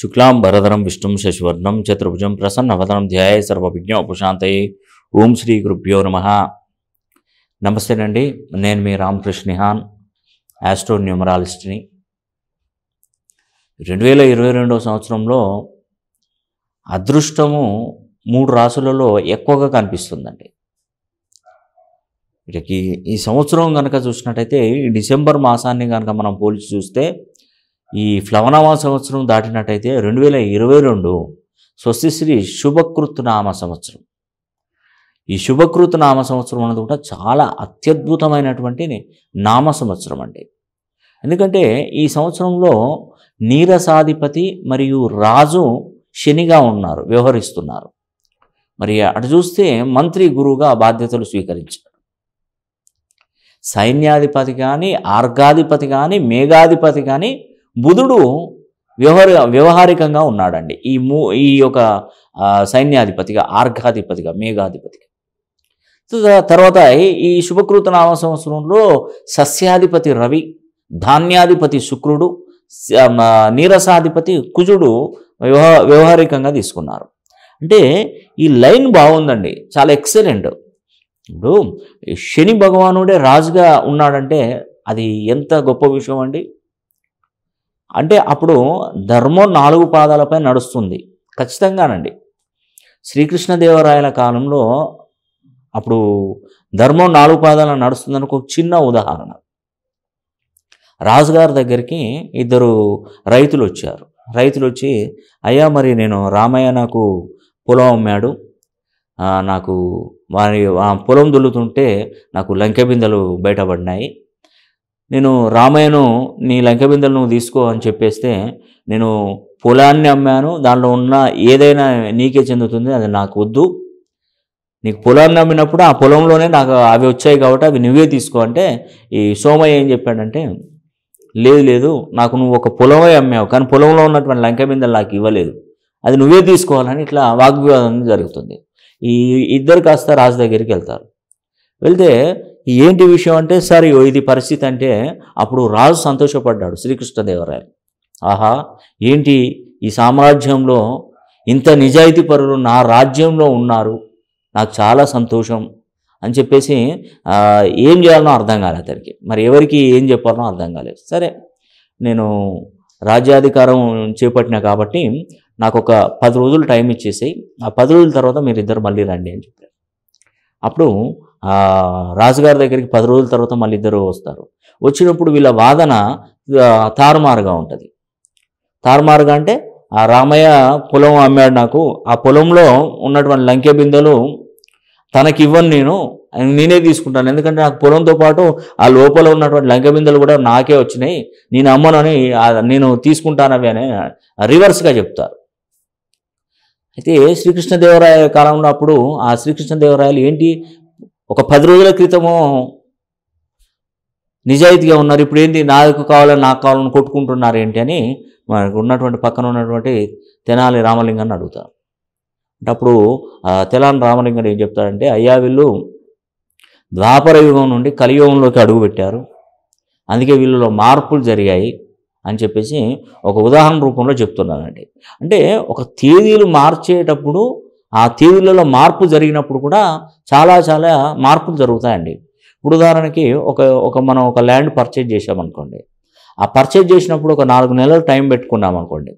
శుక్లాం భరధరం విష్ణుం శశివర్ణం చతుర్భుజం ప్రసన్నవదనం ధ్యాయ ఉపశాంతయ్య ఓం శ్రీ గురుభ్యో నమ అండి నేను మీ రామకృష్ణిహాన్ యాస్ట్రో న్యూమరాలిస్ట్ని రెండు వేల ఇరవై రెండవ సంవత్సరంలో అదృష్టము మూడు రాసులలో ఎక్కువగా కనిపిస్తుందండి వీటికి ఈ సంవత్సరం కనుక చూసినట్టయితే డిసెంబర్ మాసాన్ని కనుక మనం పోల్చి చూస్తే ఈ ఫ్లవనవ సంవత్సరం దాటినట్టయితే రెండు వేల ఇరవై రెండు స్వస్తిశ్రీ శుభకృతునామ సంవత్సరం ఈ శుభకృతునామ నామ సంవత్సరం అన్నది కూడా చాలా అత్యద్భుతమైనటువంటి నామ సంవత్సరం అండి ఎందుకంటే ఈ సంవత్సరంలో నీరసాధిపతి మరియు రాజు శనిగా ఉన్నారు వ్యవహరిస్తున్నారు మరి అటు చూస్తే మంత్రి గురువుగా బాధ్యతలు స్వీకరించారు సైన్యాధిపతి కానీ ఆర్గాధిపతి కానీ మేఘాధిపతి కానీ బుధుడు వ్యవహార వ్యవహారికంగా ఉన్నాడండి ఈ మూ ఈ యొక్క సైన్యాధిపతిగా ఆర్ఘాధిపతిగా మేఘాధిపతిగా తర్వాత ఈ శుభకృత నామ సంవత్సరంలో సస్యాధిపతి రవి ధాన్యాధిపతి శుక్రుడు నీరసాధిపతి కుజుడు వ్యవహా వ్యవహారికంగా తీసుకున్నారు అంటే ఈ లైన్ బాగుందండి చాలా ఎక్సలెంట్ ఇప్పుడు శని భగవానుడే రాజుగా ఉన్నాడంటే అది ఎంత గొప్ప విషయం అండి అంటే అప్పుడు ధర్మం నాలుగు పాదాలపై నడుస్తుంది ఖచ్చితంగానండి శ్రీకృష్ణదేవరాయల కాలంలో అప్పుడు ధర్మం నాలుగు పాదాలను ఒక చిన్న ఉదాహరణ రాజుగారి దగ్గరికి ఇద్దరు రైతులు వచ్చారు రైతులు వచ్చి అయ్యా మరి నేను రామయ్య నాకు పొలం అమ్మాడు నాకు వారి పొలం దుల్లుతుంటే నాకు లంకె బిందెలు బయటపడినాయి నేను రామయ్యను నీ లంక బిందెలు నువ్వు తీసుకో అని చెప్పేస్తే నేను పొలాన్ని అమ్మాను దానిలో ఉన్న ఏదైనా నీకే చెందుతుంది అది నాకు వద్దు నీకు పొలాన్ని అమ్మినప్పుడు ఆ పొలంలోనే నాకు అవి వచ్చాయి కాబట్టి అవి నువ్వే తీసుకో అంటే ఈ సోమయ్య ఏం చెప్పాడంటే లేదు లేదు నాకు నువ్వు ఒక పొలమే అమ్మావు కానీ పొలంలో ఉన్నటువంటి లంక బిందెలు నాకు ఇవ్వలేదు అది నువ్వే తీసుకోవాలని ఇట్లా వాగ్వివాదం జరుగుతుంది ఈ ఇద్దరు కాస్త రాజు దగ్గరికి వెళ్తారు వెళ్తే ఏంటి విషయం అంటే సరే ఇది పరిస్థితి అంటే అప్పుడు రాజు సంతోషపడ్డాడు శ్రీకృష్ణదేవరాయలు ఆహా ఏంటి ఈ సామ్రాజ్యంలో ఇంత నిజాయితీ పరులు నా రాజ్యంలో ఉన్నారు నాకు చాలా సంతోషం అని చెప్పేసి ఏం చేయాలనో అర్థం కాలేదు అతనికి మరి ఎవరికి ఏం చెప్పాలనో అర్థం కాలేదు సరే నేను రాజ్యాధికారం చేపట్టిన కాబట్టి నాకు ఒక పది రోజులు టైం ఇచ్చేసి ఆ పది రోజుల తర్వాత మీరు ఇద్దరు మళ్ళీ రండి అని చెప్పారు అప్పుడు రాజుగారి దగ్గరికి పది రోజుల తర్వాత మళ్ళీ ఇద్దరు వస్తారు వచ్చినప్పుడు వీళ్ళ వాదన తారుమారుగా ఉంటుంది తారుమారుగా అంటే ఆ రామయ్య పొలం అమ్మాడు నాకు ఆ పొలంలో ఉన్నటువంటి లంకె బిందెలు తనకివ్వను నేను నేనే తీసుకుంటాను ఎందుకంటే నాకు పొలంతో పాటు ఆ లోపల ఉన్నటువంటి లంక బిందెలు కూడా నాకే వచ్చినాయి నేను అమ్మనని నేను తీసుకుంటానవి అని రివర్స్గా చెప్తారు అయితే శ్రీకృష్ణదేవరాయ కాలంలో అప్పుడు ఆ శ్రీకృష్ణదేవరాయలు ఏంటి ఒక పది రోజుల క్రితము నిజాయితీగా ఉన్నారు ఇప్పుడు ఏంటి నాకు కావాలని నాకు కావాలని కొట్టుకుంటున్నారు ఏంటి అని మనకు ఉన్నటువంటి పక్కన ఉన్నటువంటి తెనాలి రామలింగాన్ని అడుగుతారు అంటే అప్పుడు తెలాని రామలింగం ఏం చెప్తారంటే అయ్యా వీళ్ళు ద్వాపర యుగం నుండి కలియుగంలోకి అడుగుపెట్టారు అందుకే వీళ్ళలో మార్పులు జరిగాయి అని చెప్పేసి ఒక ఉదాహరణ రూపంలో చెప్తున్నానండి అంటే ఒక తేదీలు మార్చేటప్పుడు ఆ తీరులలో మార్పు జరిగినప్పుడు కూడా చాలా చాలా మార్పులు జరుగుతాయండి ఇప్పుడు ఉదాహరణకి ఒక ఒక మనం ఒక ల్యాండ్ పర్చేజ్ చేసామనుకోండి ఆ పర్చేజ్ చేసినప్పుడు ఒక నాలుగు నెలలు టైం పెట్టుకున్నాం అనుకోండి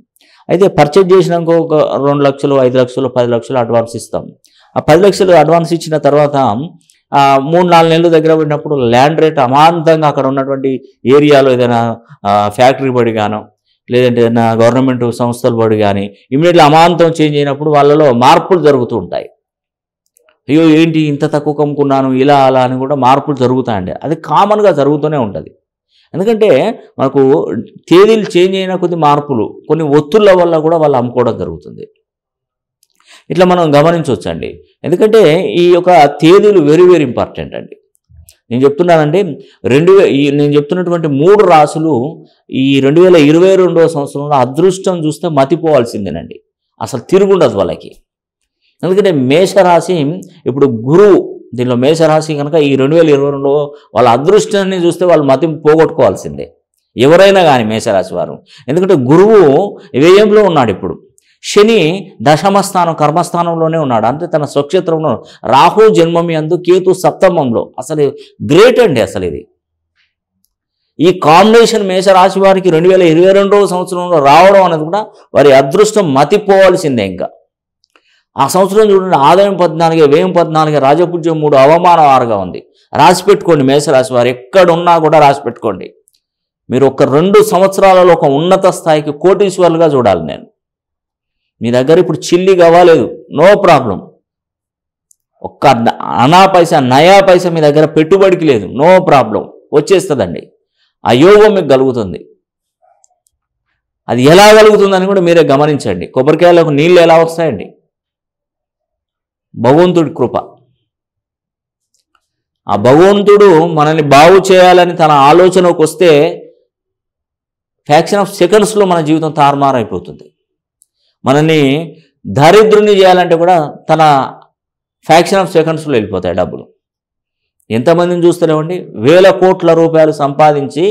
అయితే పర్చేజ్ చేసినాక ఒక రెండు లక్షలు ఐదు లక్షలు పది లక్షలు అడ్వాన్స్ ఇస్తాం ఆ పది లక్షలు అడ్వాన్స్ ఇచ్చిన తర్వాత మూడు నాలుగు నెలల దగ్గర పడినప్పుడు ల్యాండ్ రేట్ అమాంతంగా అక్కడ ఉన్నటువంటి ఏరియాలో ఏదైనా ఫ్యాక్టరీ పడి గానో లేదంటే నా గవర్నమెంట్ సంస్థల పడు కానీ ఇమీడియట్లీ అమాంతం చేంజ్ అయినప్పుడు వాళ్ళలో మార్పులు జరుగుతూ ఉంటాయి అయ్యో ఏంటి ఇంత తక్కువ కమ్ముకున్నాను ఇలా అలా అని కూడా మార్పులు జరుగుతాయండి అది కామన్గా జరుగుతూనే ఉంటుంది ఎందుకంటే మనకు తేదీలు చేంజ్ అయిన కొద్ది మార్పులు కొన్ని ఒత్తుల వల్ల కూడా వాళ్ళు అమ్ముకోవడం జరుగుతుంది ఇట్లా మనం గమనించవచ్చండి ఎందుకంటే ఈ యొక్క తేదీలు వెరీ వెరీ ఇంపార్టెంట్ అండి నేను చెప్తున్నానండి రెండు ఈ నేను చెప్తున్నటువంటి మూడు రాసులు ఈ రెండు వేల ఇరవై రెండవ సంవత్సరంలో అదృష్టం చూస్తే మతిపోవాల్సిందేనండి అసలు తిరుగుండదు వాళ్ళకి ఎందుకంటే మేషరాశి ఇప్పుడు గురువు దీనిలో మేషరాశి కనుక ఈ రెండు వేల ఇరవై రెండులో వాళ్ళ అదృష్టాన్ని చూస్తే వాళ్ళు మతి పోగొట్టుకోవాల్సిందే ఎవరైనా కానీ మేషరాశి వారు ఎందుకంటే గురువు వ్యయంలో ఉన్నాడు ఇప్పుడు శని దశమస్థానం కర్మస్థానంలోనే ఉన్నాడు అంతే తన స్వక్షేత్రంలో రాహు జన్మమి అందు కేతు సప్తమంలో అసలు గ్రేట్ అండి అసలు ఇది ఈ కాంబినేషన్ మేషరాశి వారికి రెండు వేల ఇరవై రెండవ సంవత్సరంలో రావడం అనేది కూడా వారి అదృష్టం మతిపోవాల్సిందే ఇంకా ఆ సంవత్సరం చూడండి ఆదాయం పద్నాలుగు వ్యయం పద్నాలుగు రాజపూజ్యం మూడు అవమాన ఆరుగా ఉంది రాసి పెట్టుకోండి మేషరాశి వారు ఎక్కడున్నా కూడా రాసి పెట్టుకోండి మీరు ఒక రెండు సంవత్సరాలలో ఒక ఉన్నత స్థాయికి కోటీశ్వరులుగా చూడాలి నేను మీ దగ్గర ఇప్పుడు చిల్లి కావాలేదు నో ప్రాబ్లం ఒక్క అనా పైస నయా పైసా మీ దగ్గర పెట్టుబడికి లేదు నో ప్రాబ్లం వచ్చేస్తుందండి ఆ యోగం మీకు కలుగుతుంది అది ఎలా కలుగుతుందని కూడా మీరే గమనించండి కొబ్బరికాయలకు నీళ్ళు ఎలా వస్తాయండి భగవంతుడి కృప ఆ భగవంతుడు మనల్ని బాగు చేయాలని తన ఆలోచనకు వస్తే ఫ్యాక్షన్ ఆఫ్ సెకండ్స్లో మన జీవితం తారుమారైపోతుంది మనల్ని దారిద్రుని చేయాలంటే కూడా తన ఫ్యాక్షన్ ఆఫ్ సెకండ్స్లో వెళ్ళిపోతాయి డబ్బులు ఎంతమందిని చూస్తూనేవండి వేల కోట్ల రూపాయలు సంపాదించి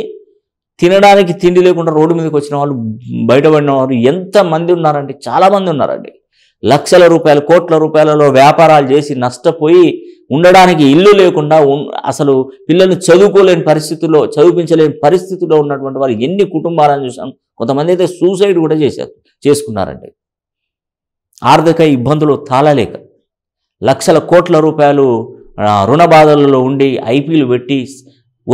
తినడానికి తిండి లేకుండా రోడ్డు మీదకి వచ్చిన వాళ్ళు బయటపడిన వారు ఎంతమంది ఉన్నారండి చాలామంది ఉన్నారండి లక్షల రూపాయలు కోట్ల రూపాయలలో వ్యాపారాలు చేసి నష్టపోయి ఉండడానికి ఇల్లు లేకుండా అసలు పిల్లల్ని చదువుకోలేని పరిస్థితుల్లో చదివించలేని పరిస్థితుల్లో ఉన్నటువంటి వారు ఎన్ని కుటుంబాలను చూసాం కొంతమంది అయితే సూసైడ్ కూడా చేశారు చేసుకున్నారండి ఆర్థిక ఇబ్బందులు తాళలేక లక్షల కోట్ల రూపాయలు రుణ బాధలలో ఉండి ఐపీలు పెట్టి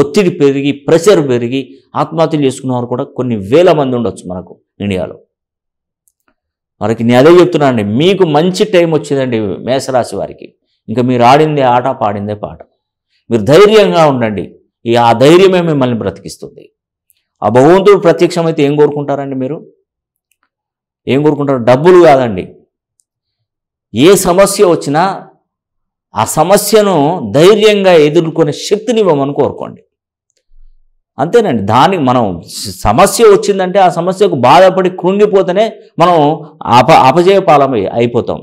ఒత్తిడి పెరిగి ప్రెషర్ పెరిగి ఆత్మహత్యలు చేసుకున్నవారు కూడా కొన్ని వేల మంది ఉండొచ్చు మనకు ఇండియాలో వారికి నేను అదే చెప్తున్నానండి మీకు మంచి టైం వచ్చిందండి మేషరాశి వారికి ఇంకా మీరు ఆడిందే ఆట పాడిందే పాట మీరు ధైర్యంగా ఉండండి ఈ ఆ ధైర్యమే మిమ్మల్ని బ్రతికిస్తుంది ఆ భగవంతుడు ప్రత్యక్షమైతే ఏం కోరుకుంటారండి మీరు ఏం కోరుకుంటారు డబ్బులు కాదండి ఏ సమస్య వచ్చినా ఆ సమస్యను ధైర్యంగా ఎదుర్కొనే శక్తిని ఇవ్వమని కోరుకోండి అంతేనండి దాని మనం సమస్య వచ్చిందంటే ఆ సమస్యకు బాధపడి కృంగిపోతేనే మనం అప అపజయ పాలమై అయిపోతాం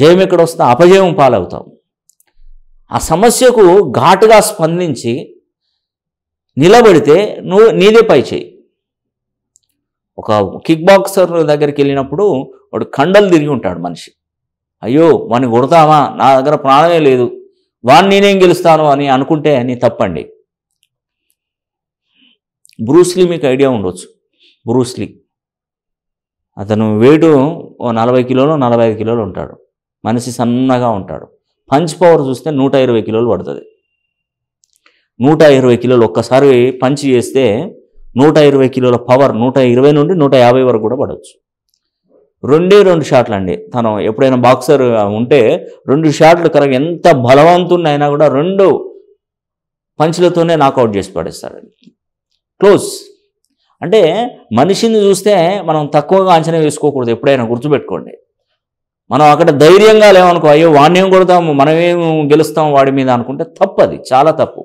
జయం ఎక్కడ వస్తే అపజయం పాలవుతాం ఆ సమస్యకు ఘాటుగా స్పందించి నిలబడితే నువ్వు నీదే పై చేయి ఒక కిక్ బాక్సర్ దగ్గరికి వెళ్ళినప్పుడు వాడు కండలు తిరిగి ఉంటాడు మనిషి అయ్యో వాడిని కొడతామా నా దగ్గర ప్రాణమే లేదు వాడిని నేనేం గెలుస్తాను అని అనుకుంటే నీ తప్పండి బ్రూస్లీ మీకు ఐడియా ఉండొచ్చు బ్రూస్లీ అతను ఓ నలభై కిలోలు నలభై ఐదు కిలోలు ఉంటాడు మనిషి సన్నగా ఉంటాడు పంచ్ పవర్ చూస్తే నూట ఇరవై కిలోలు పడుతుంది నూట ఇరవై కిలోలు ఒక్కసారి పంచ్ చేస్తే నూట ఇరవై కిలోల పవర్ నూట ఇరవై నుండి నూట యాభై వరకు కూడా పడవచ్చు రెండే రెండు షాట్లు అండి తను ఎప్పుడైనా బాక్సర్ ఉంటే రెండు షాట్లు కరెక్ట్ ఎంత బలవంతున్నైనా కూడా రెండు పంచులతోనే నాకౌట్ చేసి పడేస్తాడు క్లోజ్ అంటే మనిషిని చూస్తే మనం తక్కువగా అంచనా వేసుకోకూడదు ఎప్పుడైనా గుర్తుపెట్టుకోండి మనం అక్కడ ధైర్యంగా లేవనుకో అయ్యో వాణ్యం కొడతాము మనమేం గెలుస్తాం వాడి మీద అనుకుంటే తప్పది చాలా తప్పు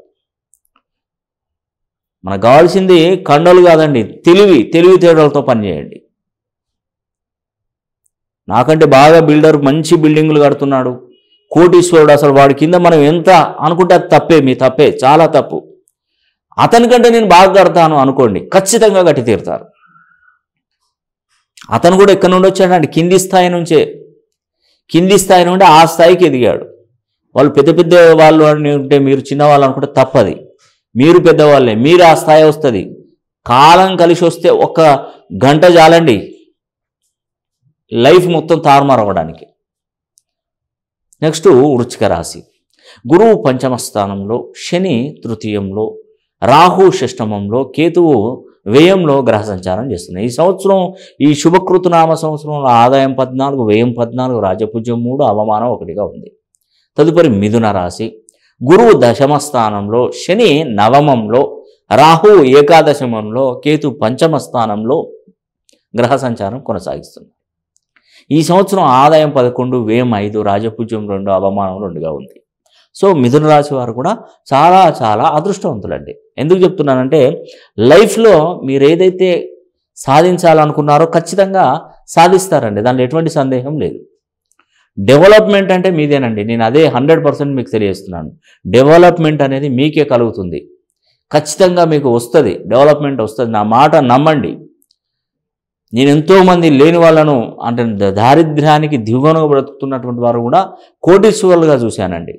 మనకు కావాల్సింది కండలు కాదండి తెలివి తెలివితేటలతో పనిచేయండి నాకంటే బాగా బిల్డర్ మంచి బిల్డింగ్లు కడుతున్నాడు కోటీశ్వరుడు అసలు వాడి కింద మనం ఎంత అనుకుంటే అది తప్పే మీ తప్పే చాలా తప్పు అతనికంటే నేను బాగా కడతాను అనుకోండి ఖచ్చితంగా కట్టి తీరుతారు అతను కూడా ఎక్కడి నుండి వచ్చాడంటే కింది స్థాయి నుంచే కింది స్థాయి నుండి ఆ స్థాయికి ఎదిగాడు వాళ్ళు పెద్ద పెద్ద వాళ్ళు అని ఉంటే మీరు చిన్నవాళ్ళు అనుకుంటే తప్పది మీరు పెద్దవాళ్ళే మీరు ఆ స్థాయి వస్తుంది కాలం కలిసి వస్తే ఒక గంట చాలండి లైఫ్ మొత్తం తారుమారు అవ్వడానికి నెక్స్ట్ వృచ్చిక రాశి గురువు పంచమ స్థానంలో శని తృతీయంలో రాహు షష్టమంలో కేతువు వ్యయంలో గ్రహ సంచారం చేస్తున్నాయి ఈ సంవత్సరం ఈ శుభకృతునామ సంవత్సరంలో ఆదాయం పద్నాలుగు వ్యయం పద్నాలుగు రాజపూజ్యం మూడు అవమానం ఒకటిగా ఉంది తదుపరి మిథున రాశి గురువు దశమ స్థానంలో శని నవమంలో రాహు ఏకాదశమంలో కేతు పంచమ స్థానంలో గ్రహ సంచారం కొనసాగిస్తుంది ఈ సంవత్సరం ఆదాయం పదకొండు వ్యయం ఐదు రాజపూజ్యం రెండు అవమానం రెండుగా ఉంది సో మిథున రాశి వారు కూడా చాలా చాలా అదృష్టవంతులండి ఎందుకు చెప్తున్నానంటే లైఫ్లో మీరు ఏదైతే సాధించాలనుకున్నారో ఖచ్చితంగా సాధిస్తారండి దాంట్లో ఎటువంటి సందేహం లేదు డెవలప్మెంట్ అంటే మీదేనండి నేను అదే హండ్రెడ్ పర్సెంట్ మీకు తెలియజేస్తున్నాను డెవలప్మెంట్ అనేది మీకే కలుగుతుంది ఖచ్చితంగా మీకు వస్తుంది డెవలప్మెంట్ వస్తుంది నా మాట నమ్మండి నేను ఎంతోమంది లేని వాళ్ళను అంటే దారిద్ర్యానికి దిగువనగా బ్రతుకుతున్నటువంటి వారు కూడా కోటీశ్వరులుగా చూశానండి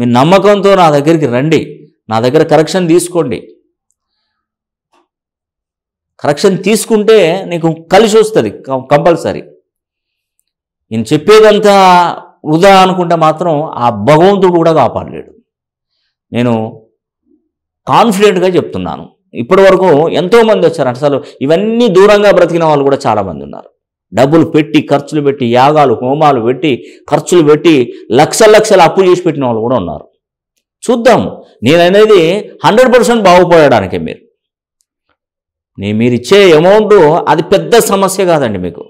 మీ నమ్మకంతో నా దగ్గరికి రండి నా దగ్గర కరెక్షన్ తీసుకోండి కరెక్షన్ తీసుకుంటే నీకు కలిసి వస్తుంది కంపల్సరీ నేను చెప్పేదంతా వృధా అనుకుంటే మాత్రం ఆ భగవంతుడు కూడా కాపాడలేడు నేను కాన్ఫిడెంట్గా చెప్తున్నాను ఇప్పటి వరకు ఎంతోమంది వచ్చారు అసలు ఇవన్నీ దూరంగా బ్రతికిన వాళ్ళు కూడా చాలామంది ఉన్నారు డబ్బులు పెట్టి ఖర్చులు పెట్టి యాగాలు హోమాలు పెట్టి ఖర్చులు పెట్టి లక్షల లక్షల అప్పులు చేసి పెట్టిన వాళ్ళు కూడా ఉన్నారు చూద్దాం నేను అనేది హండ్రెడ్ పర్సెంట్ బాగుపడడానికే మీరు మీరు ఇచ్చే అమౌంట్ అది పెద్ద సమస్య కాదండి మీకు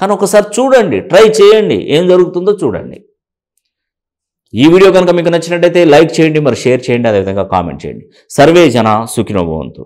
కానీ ఒకసారి చూడండి ట్రై చేయండి ఏం జరుగుతుందో చూడండి ఈ వీడియో కనుక మీకు నచ్చినట్టయితే లైక్ చేయండి మరి షేర్ చేయండి అదేవిధంగా కామెంట్ చేయండి సర్వే జన సుఖినోభవంతు